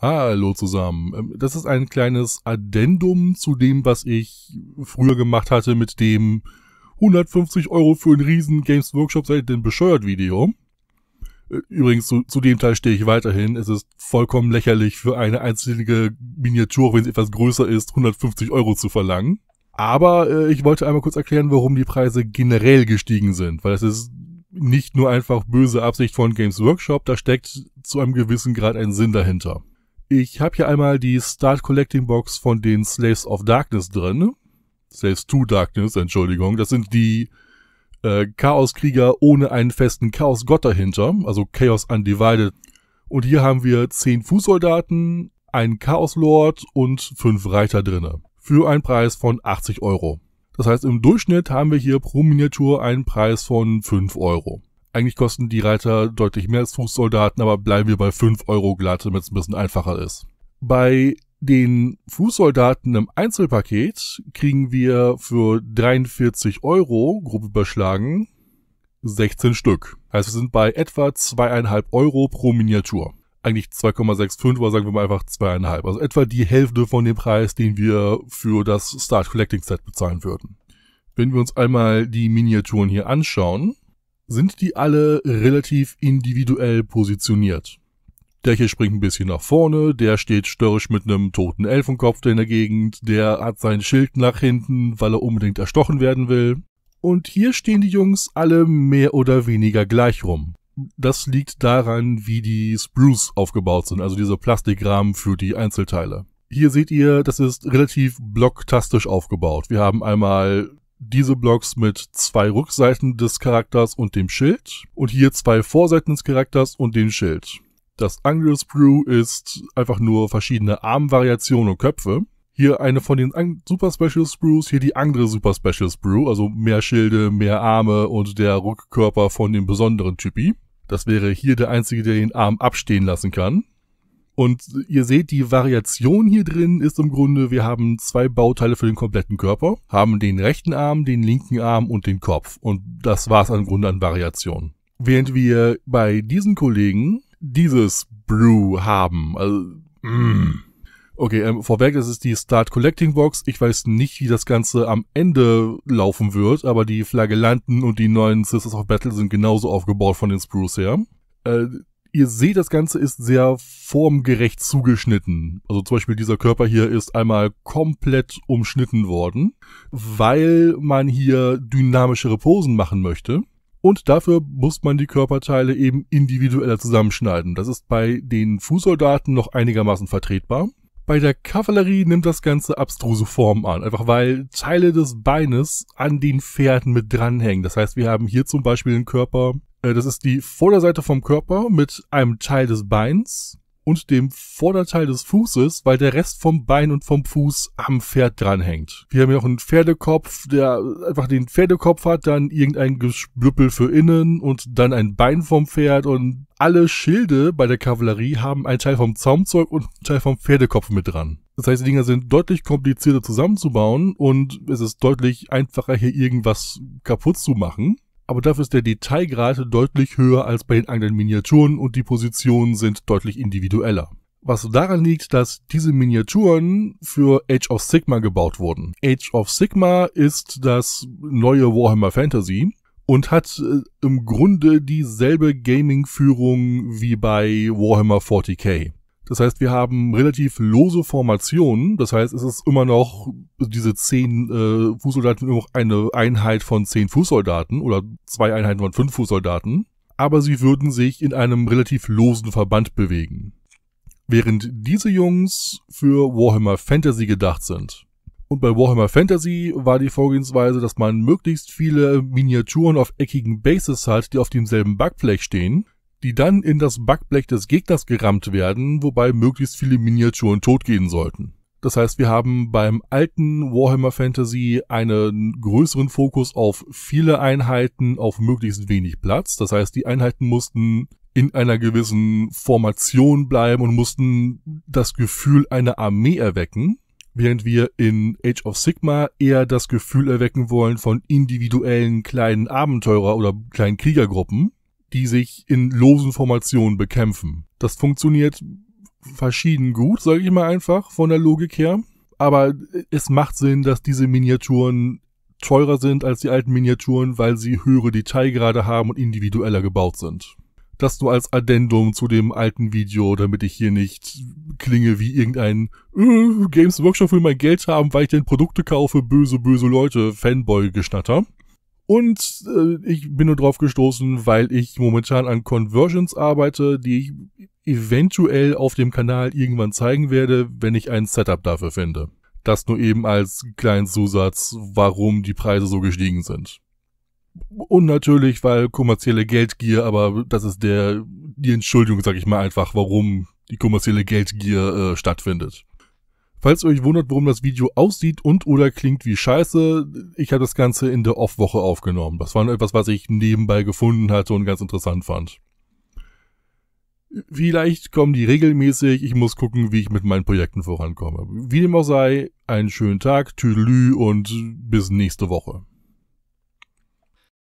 Hallo zusammen. Ähm, das ist ein kleines Addendum zu dem, was ich früher gemacht hatte mit dem 150 Euro für einen riesen Games Workshop seit dem bescheuert Video. Äh, übrigens, zu, zu dem Teil stehe ich weiterhin. Es ist vollkommen lächerlich für eine einzige Miniatur, wenn sie etwas größer ist, 150 Euro zu verlangen. Aber äh, ich wollte einmal kurz erklären, warum die Preise generell gestiegen sind, weil es ist nicht nur einfach böse Absicht von Games Workshop, da steckt zu einem gewissen Grad ein Sinn dahinter. Ich habe hier einmal die Start Collecting Box von den Slaves of Darkness drin. Slaves to Darkness, Entschuldigung. Das sind die äh, Chaoskrieger ohne einen festen Chaosgott dahinter, also Chaos Undivided. Und hier haben wir zehn Fußsoldaten, einen Chaoslord und fünf Reiter drinne. Für einen Preis von 80 Euro. Das heißt, im Durchschnitt haben wir hier pro Miniatur einen Preis von 5 Euro. Eigentlich kosten die Reiter deutlich mehr als Fußsoldaten, aber bleiben wir bei 5 Euro glatt, damit es ein bisschen einfacher ist. Bei den Fußsoldaten im Einzelpaket kriegen wir für 43 Euro, grob überschlagen, 16 Stück. Heißt, also wir sind bei etwa 2,5 Euro pro Miniatur. Eigentlich 2,65, aber sagen wir mal einfach 2,5. Also etwa die Hälfte von dem Preis, den wir für das Start Collecting Set bezahlen würden. Wenn wir uns einmal die Miniaturen hier anschauen, sind die alle relativ individuell positioniert. Der hier springt ein bisschen nach vorne, der steht störrisch mit einem toten Elfenkopf in der Gegend, der hat sein Schild nach hinten, weil er unbedingt erstochen werden will. Und hier stehen die Jungs alle mehr oder weniger gleich rum. Das liegt daran, wie die Spruce aufgebaut sind, also diese Plastikrahmen für die Einzelteile. Hier seht ihr, das ist relativ blocktastisch aufgebaut. Wir haben einmal diese Blocks mit zwei Rückseiten des Charakters und dem Schild und hier zwei Vorseiten des Charakters und dem Schild. Das Angler's Sprue ist einfach nur verschiedene Armvariationen und Köpfe. Hier eine von den Super Special Sprues, hier die andere Super Special Sprue, also mehr Schilde, mehr Arme und der Rückkörper von dem besonderen Typi. Das wäre hier der einzige, der den Arm abstehen lassen kann. Und ihr seht, die Variation hier drin ist im Grunde, wir haben zwei Bauteile für den kompletten Körper, haben den rechten Arm, den linken Arm und den Kopf. Und das war's im Grunde an Variation. Während wir bei diesen Kollegen dieses Brew haben, also, mm. Okay, ähm, vorweg, das ist die Start Collecting Box. Ich weiß nicht, wie das Ganze am Ende laufen wird, aber die Flagellanten und die neuen Sisters of Battle sind genauso aufgebaut von den Sprues her. Äh, ihr seht, das Ganze ist sehr formgerecht zugeschnitten. Also zum Beispiel dieser Körper hier ist einmal komplett umschnitten worden, weil man hier dynamischere Posen machen möchte. Und dafür muss man die Körperteile eben individueller zusammenschneiden. Das ist bei den Fußsoldaten noch einigermaßen vertretbar. Bei der Kavallerie nimmt das Ganze abstruse Formen an, einfach weil Teile des Beines an den Pferden mit dranhängen. Das heißt, wir haben hier zum Beispiel einen Körper, äh, das ist die Vorderseite vom Körper mit einem Teil des Beins und dem Vorderteil des Fußes, weil der Rest vom Bein und vom Fuß am Pferd dranhängt. Wir haben ja auch einen Pferdekopf, der einfach den Pferdekopf hat, dann irgendein Geschblüppel für innen und dann ein Bein vom Pferd und alle Schilde bei der Kavallerie haben einen Teil vom Zaumzeug und einen Teil vom Pferdekopf mit dran. Das heißt, die Dinger sind deutlich komplizierter zusammenzubauen und es ist deutlich einfacher, hier irgendwas kaputt zu machen aber dafür ist der Detailgrad deutlich höher als bei den anderen Miniaturen und die Positionen sind deutlich individueller. Was daran liegt, dass diese Miniaturen für Age of Sigma gebaut wurden. Age of Sigma ist das neue Warhammer Fantasy und hat äh, im Grunde dieselbe Gaming-Führung wie bei Warhammer 40k. Das heißt, wir haben relativ lose Formationen, das heißt, es ist immer noch diese zehn äh, Fußsoldaten nur noch eine Einheit von zehn Fußsoldaten oder zwei Einheiten von fünf Fußsoldaten, aber sie würden sich in einem relativ losen Verband bewegen. Während diese Jungs für Warhammer Fantasy gedacht sind. Und bei Warhammer Fantasy war die Vorgehensweise, dass man möglichst viele Miniaturen auf eckigen Bases hat, die auf demselben Backblech stehen, die dann in das Backblech des Gegners gerammt werden, wobei möglichst viele Miniaturen totgehen sollten. Das heißt, wir haben beim alten Warhammer Fantasy einen größeren Fokus auf viele Einheiten, auf möglichst wenig Platz. Das heißt, die Einheiten mussten in einer gewissen Formation bleiben und mussten das Gefühl einer Armee erwecken, während wir in Age of Sigma eher das Gefühl erwecken wollen von individuellen kleinen Abenteurer oder kleinen Kriegergruppen, die sich in losen Formationen bekämpfen. Das funktioniert verschieden gut, sage ich mal einfach, von der Logik her. Aber es macht Sinn, dass diese Miniaturen teurer sind als die alten Miniaturen, weil sie höhere Detailgrade haben und individueller gebaut sind. Das nur als Addendum zu dem alten Video, damit ich hier nicht klinge wie irgendein äh, Games Workshop will mein Geld haben, weil ich denn Produkte kaufe, böse, böse Leute, Fanboy-Geschnatter. Und äh, ich bin nur drauf gestoßen, weil ich momentan an Conversions arbeite, die ich eventuell auf dem Kanal irgendwann zeigen werde, wenn ich ein Setup dafür finde. Das nur eben als kleinen Zusatz, warum die Preise so gestiegen sind. Und natürlich, weil kommerzielle Geldgier, aber das ist der, die Entschuldigung, sag ich mal einfach, warum die kommerzielle Geldgier äh, stattfindet. Falls ihr euch wundert, warum das Video aussieht und oder klingt wie Scheiße, ich habe das Ganze in der Off-Woche aufgenommen. Das war nur etwas, was ich nebenbei gefunden hatte und ganz interessant fand. Vielleicht kommen die regelmäßig. Ich muss gucken, wie ich mit meinen Projekten vorankomme. Wie dem auch sei, einen schönen Tag, tüdelü und bis nächste Woche.